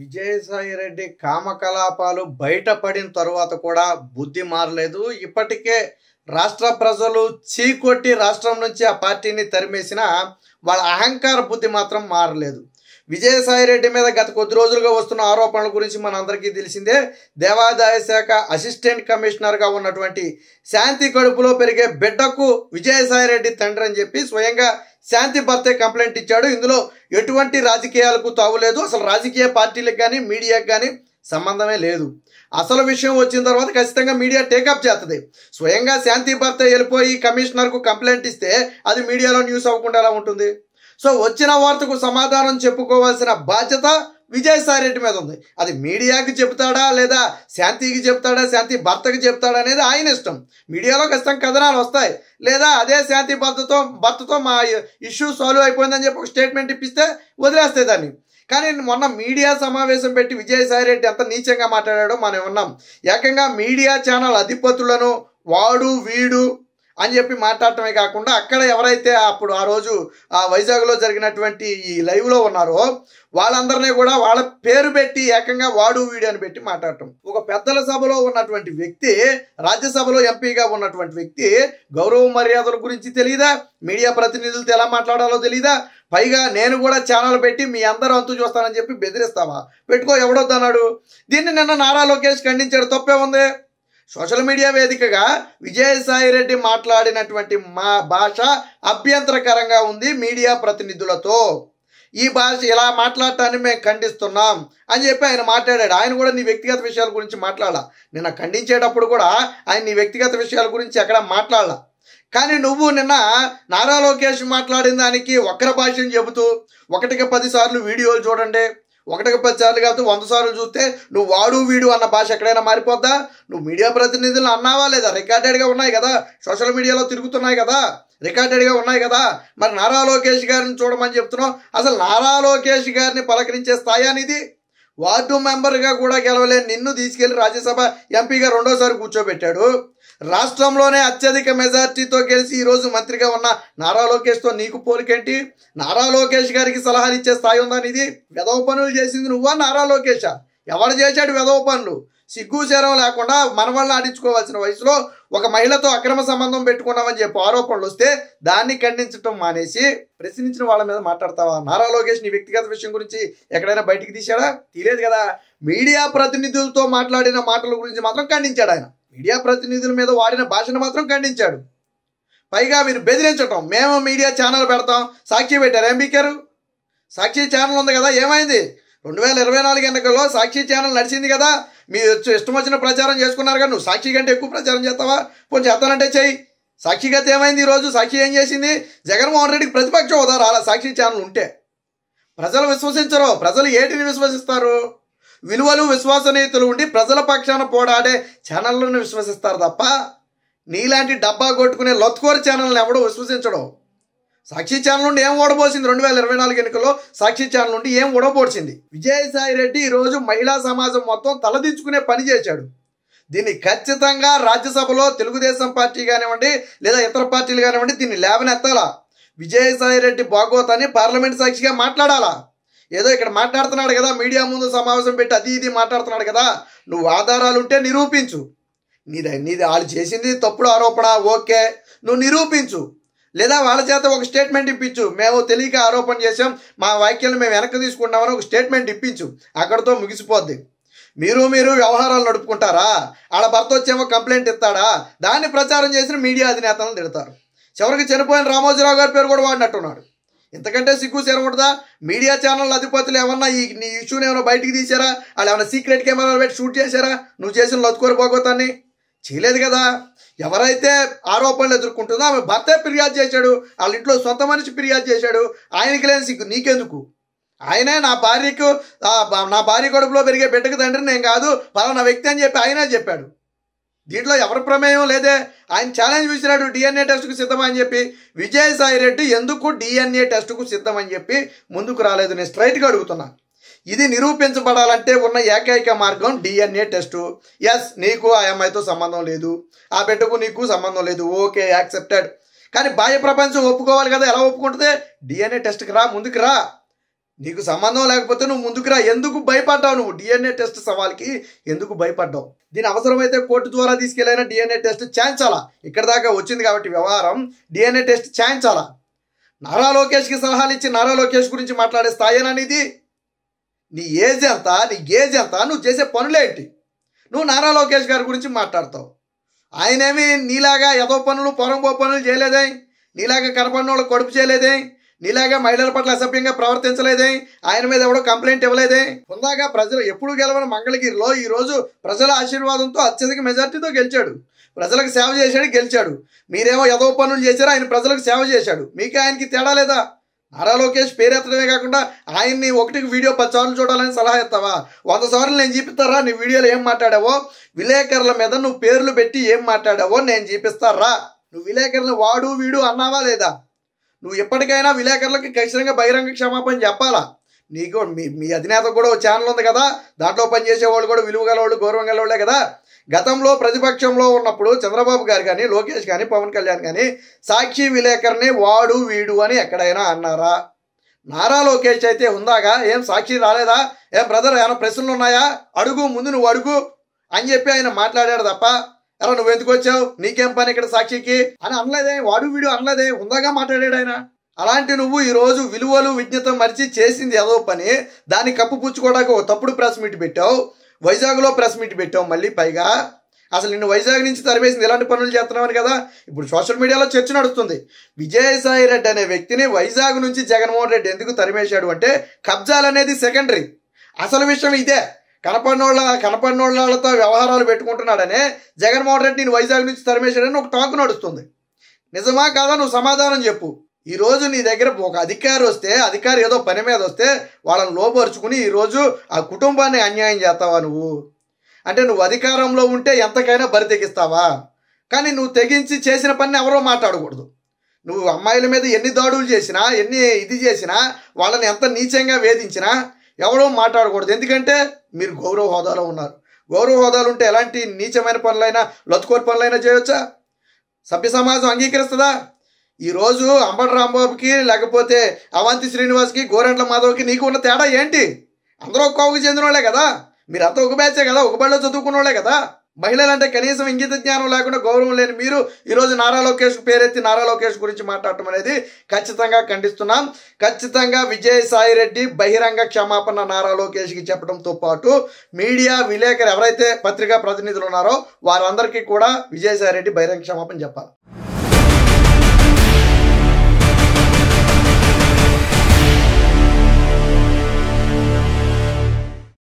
విజయసాయి రెడ్డి కామకలాపాలు బయటపడిన తర్వాత కూడా బుద్ధి మారలేదు ఇప్పటికే రాష్ట్ర ప్రజలు చీకొట్టి రాష్ట్రం నుంచి ఆ పార్టీని తరిమేసిన వాళ్ళ అహంకార బుద్ధి మాత్రం మారలేదు విజయసాయిరెడ్డి మీద గత కొద్ది రోజులుగా వస్తున్న ఆరోపణల గురించి మన అందరికీ తెలిసిందే దేవాదాయ శాఖ అసిస్టెంట్ కమిషనర్గా ఉన్నటువంటి శాంతి కడుపులో పెరిగే బిడ్డకు విజయసాయిరెడ్డి తండ్రి అని చెప్పి స్వయంగా శాంతి భర్తే కంప్లైంట్ ఇచ్చాడు ఇందులో ఎటువంటి రాజకీయాలకు తావులేదు అసలు రాజకీయ పార్టీలకు కానీ మీడియాకు కానీ సంబంధమే లేదు అసలు విషయం వచ్చిన తర్వాత ఖచ్చితంగా మీడియా టేకప్ చేస్తుంది స్వయంగా శాంతి భర్త వెళ్ళిపోయి కమిషనర్కు కంప్లైంట్ ఇస్తే అది మీడియాలో న్యూస్ అవ్వకుండా ఎలా ఉంటుంది సో వచ్చిన వార్తకు సమాధానం చెప్పుకోవాల్సిన బాధ్యత విజయసాయి రెడ్డి మీద ఉంది అది మీడియాకి చెప్తాడా లేదా శాంతికి చెప్తాడా శాంతి భర్తకి చెప్తాడా అనేది ఆయన ఇష్టం మీడియాలో ఖచ్చితంగా కథనాలు వస్తాయి లేదా అదే శాంతి భర్తతో భర్తతో మా ఇష్యూ సాల్వ్ అయిపోయిందని చెప్పి ఒక స్టేట్మెంట్ ఇప్పిస్తే వదిలేస్తాయి దాన్ని కానీ మొన్న మీడియా సమావేశం పెట్టి విజయసాయి రెడ్డి ఎంత నీచంగా మాట్లాడాడో మనం ఉన్నాం ఏకంగా మీడియా ఛానల్ అధిపతులను వాడు వీడు అని చెప్పి మాట్లాడటమే కాకుండా అక్కడ ఎవరైతే అప్పుడు ఆ రోజు ఆ వైజాగ్లో జరిగినటువంటి ఈ లైవ్లో ఉన్నారో వాళ్ళందరినీ కూడా వాళ్ళ పేరు పెట్టి ఏకంగా వాడు వీడు అని పెట్టి మాట్లాడటం ఒక పెద్దల సభలో ఉన్నటువంటి వ్యక్తి రాజ్యసభలో ఎంపీగా ఉన్నటువంటి వ్యక్తి గౌరవ మర్యాదల గురించి తెలియదా మీడియా ప్రతినిధులతో ఎలా మాట్లాడాలో తెలియదా పైగా నేను కూడా ఛానల్ పెట్టి మీ అందరూ అంతు చూస్తానని చెప్పి బెదిరిస్తావా పెట్టుకో ఎవడొద్దన్నాడు దీన్ని నిన్న నారా లోకేష్ ఖండించాడు తప్పే ఉంది సోషల్ మీడియా వేదికగా విజయసాయి రెడ్డి మాట్లాడినటువంటి మా భాష అభ్యంతరకరంగా ఉంది మీడియా ప్రతినిధులతో ఈ భాష ఇలా మాట్లాడటాన్ని మేము ఖండిస్తున్నాం అని చెప్పి ఆయన మాట్లాడాడు ఆయన కూడా నీ వ్యక్తిగత విషయాల గురించి మాట్లాడాల నిన్న ఖండించేటప్పుడు కూడా ఆయన నీ వ్యక్తిగత విషయాల గురించి ఎక్కడ మాట్లాడాల కానీ నువ్వు నిన్న నారా లోకేష్ మాట్లాడిన దానికి వక్ర భాషను చెబుతూ ఒకటికి పదిసార్లు వీడియోలు చూడండి ఒకటికి పది సార్లు కాదు వంద సార్లు చూస్తే నువ్వు వాడు వీడు అన్న భాష ఎక్కడైనా మారిపోద్దా నువ్వు మీడియా ప్రతినిధులు అన్నావా లేదా రికార్డెడ్గా ఉన్నాయి కదా సోషల్ మీడియాలో తిరుగుతున్నాయి కదా రికార్డెడ్గా ఉన్నాయి కదా మరి నారా లోకేష్ గారిని చూడమని చెప్తున్నావు అసలు నారా లోకేష్ గారిని పలకరించే స్థాయి అనేది వార్డు మెంబర్గా కూడా గెలవలే నిన్ను తీసుకెళ్లి రాజ్యసభ ఎంపీగా రెండోసారి కూర్చోబెట్టాడు రాష్ట్రంలోనే అత్యధిక మెజార్టీతో గెలిచి ఈరోజు మంత్రిగా ఉన్న నారా లోకేష్తో నీకు పోలికేంటి నారా లోకేష్ గారికి సలహాలు ఇచ్చే స్థాయి ఉందా ఇది వెదవ పనులు చేసింది నువ్వా నారా లోకేషా ఎవరు చేశాడు వెదవ పనులు సిగ్గు చేరం లేకుండా మన వల్ల ఆడించుకోవాల్సిన వయసులో ఒక మహిళతో అక్రమ సంబంధం పెట్టుకున్నామని చెప్పి ఆరోపణలు వస్తే దాన్ని ఖండించడం మానేసి ప్రశ్నించిన వాళ్ళ మీద మాట్లాడతావా నారా లోకేష్ నీ వ్యక్తిగత విషయం గురించి ఎక్కడైనా బయటికి తీశాడా తీలేదు కదా మీడియా ప్రతినిధులతో మాట్లాడిన మాటల గురించి మాత్రం ఖండించాడు ఆయన మీడియా ప్రతినిధుల మీద వాడిన భాషను మాత్రం ఖండించాడు పైగా మీరు బెదిరించటం మేము మీడియా ఛానల్ పెడతాం సాక్షి పెట్టారు ఏం సాక్షి ఛానల్ ఉంది కదా ఏమైంది రెండు వేల ఇరవై నాలుగు ఎన్నికల్లో సాక్షి ఛానల్ నడిచింది కదా మీరు ఇష్టం వచ్చిన ప్రచారం చేసుకున్నారు కానీ నువ్వు సాక్షి కంటే ఎక్కువ ప్రచారం చేస్తావా కొంచెం చేస్తానంటే చెయ్యి సాక్షి గత ఏమైంది ఈరోజు సాక్షి ఏం చేసింది జగన్మోహన్ రెడ్డికి ప్రతిపక్ష హోదా రాలా సాక్షి ఛానల్ ఉంటే ప్రజలు విశ్వసించరు ప్రజలు ఏటిని విశ్వసిస్తారు విలువలు విశ్వసనీయతలు ఉండి ప్రజల పక్షాన పోరాడే ఛానళ్ళను విశ్వసిస్తారు తప్ప నీలాంటి డబ్బా కొట్టుకునే లొత్కోరి ఛానల్ని ఎవడో విశ్వసించడం సాక్షి ఛానల్ నుండి ఏం ఓడబోసింది రెండు వేల ఇరవై నాలుగు ఎన్నికల్లో సాక్షి ఛానల్ నుండి ఏం ఓడబోడ్చింది విజయసాయి రెడ్డి ఈరోజు మహిళా సమాజం మొత్తం తలదించుకునే పని చేశాడు దీన్ని ఖచ్చితంగా రాజ్యసభలో తెలుగుదేశం పార్టీ కానివ్వండి లేదా ఇతర పార్టీలు కానివ్వండి దీన్ని లేవనెత్తాలా విజయసాయి రెడ్డి బాగోతాన్ని పార్లమెంట్ సాక్షిగా మాట్లాడాలా ఏదో ఇక్కడ మాట్లాడుతున్నాడు కదా మీడియా ముందు సమావేశం పెట్టి అది ఇది మాట్లాడుతున్నాడు కదా నువ్వు ఆధారాలు ఉంటే నిరూపించు నీద నీది వాళ్ళు చేసింది తప్పుడు ఆరోపణ ఓకే నువ్వు నిరూపించు లేదా వాళ్ళ చేత ఒక స్టేట్మెంట్ ఇప్పించు మేము తెలియక ఆరోపణ చేసాం మా వ్యాఖ్యలు మేము వెనక్కి తీసుకున్నామని ఒక స్టేట్మెంట్ ఇప్పించు అక్కడితో ముగిసిపోద్ది మీరు మీరు వ్యవహారాలు నడుపుకుంటారా వాళ్ళ భర్త వచ్చేమో కంప్లైంట్ ఇస్తాడా దాన్ని ప్రచారం చేసిన మీడియా అధినేతలను తిడతారు చివరికి చనిపోయిన రామోజీరావు గారి పేరు కూడా వాడినట్టున్నాడు ఇంతకంటే సిగ్గు చేరకూడదా మీడియా ఛానల్ అధిపతులు ఏమన్నా ఈ నీ ఇష్యూని ఏమైనా బయటికి తీసారా వాళ్ళు ఏమైనా సీక్రెట్ కెమెరాలు పెట్టి షూట్ చేశారా నువ్వు చేసిన లతుకోరి పోగొతాన్ని చేయలేదు కదా ఎవరైతే ఆరోపణలు ఎదుర్కొంటుందో ఆమె భర్తే ఫిర్యాదు చేశాడు వాళ్ళ ఇంట్లో సొంత మనిషి ఫిర్యాదు చేశాడు ఆయనకి లేని సిగ్గు నీకెందుకు ఆయనే నా భార్యకు నా భార్య కడుపులో పెరిగే బిడ్డకు తండ్రి నేను కాదు పలానా వ్యక్తి అని చెప్పి ఆయనే చెప్పాడు దీంట్లో ఎవరి ప్రమేయం లేదే ఆయన ఛాలెంజ్ విసిరాడు డిఎన్ఏ టెస్ట్కు సిద్ధం అని చెప్పి విజయసాయి రెడ్డి ఎందుకు డిఎన్ఏ టెస్ట్కు సిద్ధం అని చెప్పి ముందుకు రాలేదు నేను స్ట్రైట్గా అడుగుతున్నా ఇది నిరూపించబడాలంటే ఉన్న ఏకైక మార్గం డిఎన్ఏ టెస్టు ఎస్ నీకు ఆ అమ్మాయితో సంబంధం లేదు ఆ బిడ్డకు నీకు సంబంధం లేదు ఓకే యాక్సెప్టెడ్ కానీ బాహ్య ప్రపంచం ఒప్పుకోవాలి కదా ఎలా ఒప్పుకుంటుంది డిఎన్ఏ టెస్ట్కి రా ముందుకు రా నీకు సంబంధం లేకపోతే నువ్వు రా ఎందుకు భయపడ్డావు నువ్వు డిఎన్ఏ టెస్ట్ సవాల్కి ఎందుకు భయపడ్డావు దీని అవసరమైతే కోర్టు ద్వారా తీసుకెళ్లైన డిఎన్ఏ టెస్ట్ చేయించాలా ఇక్కడ దాకా వచ్చింది కాబట్టి వ్యవహారం డిఎన్ఏ టెస్ట్ చేయించాలా నారా లోకేష్కి సలహాలు ఇచ్చి నారా లోకేష్ గురించి మాట్లాడే స్థాయినా అనేది నీ ఏజ్ ఎంత నీ ఏజ్ ఎంత నువ్వు చేసే పనులేంటి నువ్వు నారా లోకేష్ గారి గురించి మాట్లాడతావు ఆయనేమి నీలాగా ఎదో పనులు పొరంబో పనులు చేయలేదే నీలాగా కనపడిన వాళ్ళు కడుపు చేయలేదే నీలాగా మహిళల పట్ల అసభ్యంగా ప్రవర్తించలేదే ఆయన మీద ఎవడో కంప్లైంట్ ఇవ్వలేదే హుందాగా ప్రజలు ఎప్పుడు గెలవని మంగళగిరిలో ఈ రోజు ప్రజల ఆశీర్వాదంతో అత్యధిక మెజార్టీతో గెలిచాడు ప్రజలకు సేవ చేశాడు గెలిచాడు మీరేమో యదవ పనులు చేశారు ఆయన ప్రజలకు సేవ చేశాడు మీకు ఆయనకి తేడా లేదా నారా లోకేష్ పేరెత్తడమే కాకుండా ఆయన్ని ఒకటికి వీడియో పది సార్లు చూడాలని సలహా ఇస్తావా వంద సార్లు నేను చూపిస్తారా నీ వీడియోలో ఏం మాట్లాడావో విలేకరుల మీద నువ్వు పేర్లు పెట్టి ఏం మాట్లాడావో నేను చూపిస్తారా నువ్వు విలేకరుల వాడు వీడు అన్నావా లేదా నువ్వు ఎప్పటికైనా విలేకరులకి ఖచ్చితంగా బహిరంగ క్షమాపణ చెప్పాలా నీకు మీ మీ అధినేత కూడా ఛానల్ ఉంది కదా దాంట్లో పనిచేసే వాళ్ళు కూడా విలువ గలవాళ్ళు గౌరవం గలవాళ్ళే కదా గతంలో ప్రతిపక్షంలో ఉన్నప్పుడు చంద్రబాబు గారు కానీ లోకేష్ కానీ పవన్ కళ్యాణ్ కానీ సాక్షి విలేకరిని వాడు వీడు అని ఎక్కడైనా అన్నారా నారా లోకేష్ అయితే ఉందాగా ఏం సాక్షి రాలేదా ఏం బ్రదర్ ఏమైనా ప్రశ్నలు ఉన్నాయా అడుగు ముందు నువ్వు అడుగు అని చెప్పి ఆయన మాట్లాడాడు తప్ప ఎలా నువ్వు ఎందుకు వచ్చావు నీకేం పని ఇక్కడ సాక్షికి అని అనలేదే వాడు వీడు అనలేదే ఉందాగా మాట్లాడాడు ఆయన అలాంటి నువ్వు ఈరోజు విలువలు విజ్ఞత మరిచి చేసింది ఏదో పని దాన్ని కప్పు పుచ్చుకోవడానికి ఓ తప్పుడు ప్రెస్ మీట్ పెట్టావు వైజాగ్లో ప్రెస్ మీట్ పెట్టావు మళ్ళీ పైగా అసలు నిన్ను వైజాగ్ నుంచి తరివేసింది ఎలాంటి పనులు చేస్తున్నావు కదా ఇప్పుడు సోషల్ మీడియాలో చర్చ నడుస్తుంది విజయసాయి రెడ్డి అనే వ్యక్తిని వైజాగ్ నుంచి జగన్మోహన్ రెడ్డి ఎందుకు తరిమేశాడు అంటే కబ్జాలు అనేది సెకండరీ అసలు విషయం ఇదే కనపడినోళ్ళ కనపడినోళ్ళతో వ్యవహారాలు పెట్టుకుంటున్నాడనే జగన్మోహన్ రెడ్డిని వైజాగ్ నుంచి తరిమేశాడని ఒక టాక్ నడుస్తుంది నిజమా కాదా నువ్వు సమాధానం చెప్పు ఈరోజు నీ దగ్గర ఒక అధికారి వస్తే అధికారి ఏదో పని మీద వస్తే వాళ్ళని లోపరుచుకుని ఈరోజు ఆ కుటుంబాన్ని అన్యాయం చేస్తావా నువ్వు అంటే నువ్వు అధికారంలో ఉంటే ఎంతకైనా బరి తెగిస్తావా కానీ నువ్వు తెగించి చేసిన పని ఎవరో మాట్లాడకూడదు నువ్వు అమ్మాయిల మీద ఎన్ని దాడులు చేసినా ఎన్ని ఇది చేసినా వాళ్ళని ఎంత నీచంగా వేధించినా ఎవరో మాట్లాడకూడదు ఎందుకంటే మీరు గౌరవ హోదాలో ఉన్నారు గౌరవ హోదాలు ఉంటే ఎలాంటి నీచమైన పనులైనా లొతుకోని పనులైనా చేయొచ్చా సభ్య సమాజం అంగీకరిస్తుందా ఈరోజు అంబటి రాంబాబుకి లేకపోతే అవంతి శ్రీనివాస్కి గోరెండ్ల మాధవ్కి నీకు ఉన్న తేడా ఏంటి అందరూ ఒక్క చెందిన వాళ్ళే కదా మీరంతా ఒక బ్యాచే కదా ఒక బడిలో చదువుకున్న వాళ్ళే కదా మహిళలంటే కనీసం ఇంగిత జ్ఞానం లేకుండా గౌరవం లేని మీరు ఈరోజు నారా లోకేష్ పేరెత్తి నారా లోకేష్ గురించి మాట్లాడటం అనేది ఖచ్చితంగా ఖండిస్తున్నాం ఖచ్చితంగా విజయసాయి రెడ్డి బహిరంగ క్షమాపణ నారా లోకేష్కి చెప్పడంతో పాటు మీడియా విలేకరు ఎవరైతే పత్రికా ప్రతినిధులు ఉన్నారో వారందరికీ కూడా విజయసాయి రెడ్డి బహిరంగ క్షమాపణ చెప్పాలి